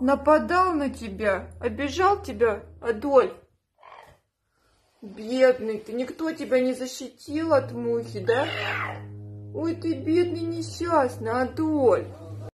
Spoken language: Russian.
Нападал на тебя, обижал тебя, Адольф. Бедный ты, никто тебя не защитил от мухи, да? Ой, ты бедный несчастный, Адольф.